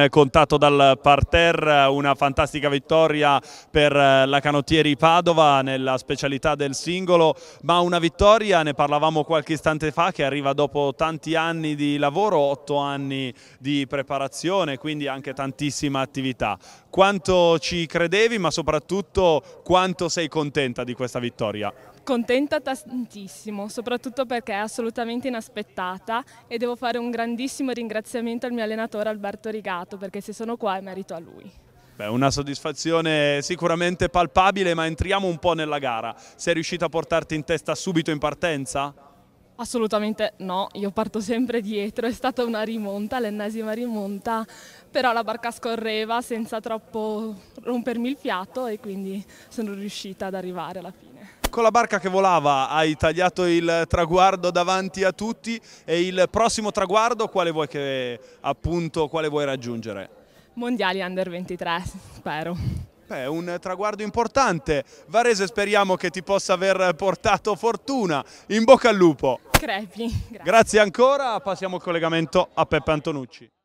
Eh, contatto dal parterre, una fantastica vittoria per eh, la Canottieri Padova nella specialità del singolo, ma una vittoria, ne parlavamo qualche istante fa, che arriva dopo tanti anni di lavoro, otto anni di preparazione, quindi anche tantissima attività. Quanto ci credevi, ma soprattutto quanto sei contenta di questa vittoria? Contenta tantissimo, soprattutto perché è assolutamente inaspettata e devo fare un grandissimo ringraziamento al mio allenatore Alberto Rigato fatto perché se sono qua è merito a lui. Beh, una soddisfazione sicuramente palpabile, ma entriamo un po' nella gara. Sei riuscita a portarti in testa subito in partenza? Assolutamente no, io parto sempre dietro, è stata una rimonta, l'ennesima rimonta, però la barca scorreva senza troppo rompermi il fiato e quindi sono riuscita ad arrivare alla fine. Con la barca che volava hai tagliato il traguardo davanti a tutti e il prossimo traguardo quale vuoi, che, appunto, quale vuoi raggiungere? Mondiali Under 23, spero. Beh, un traguardo importante. Varese speriamo che ti possa aver portato fortuna. In bocca al lupo. Crepi. Grazie, grazie ancora, passiamo il collegamento a Peppe Antonucci.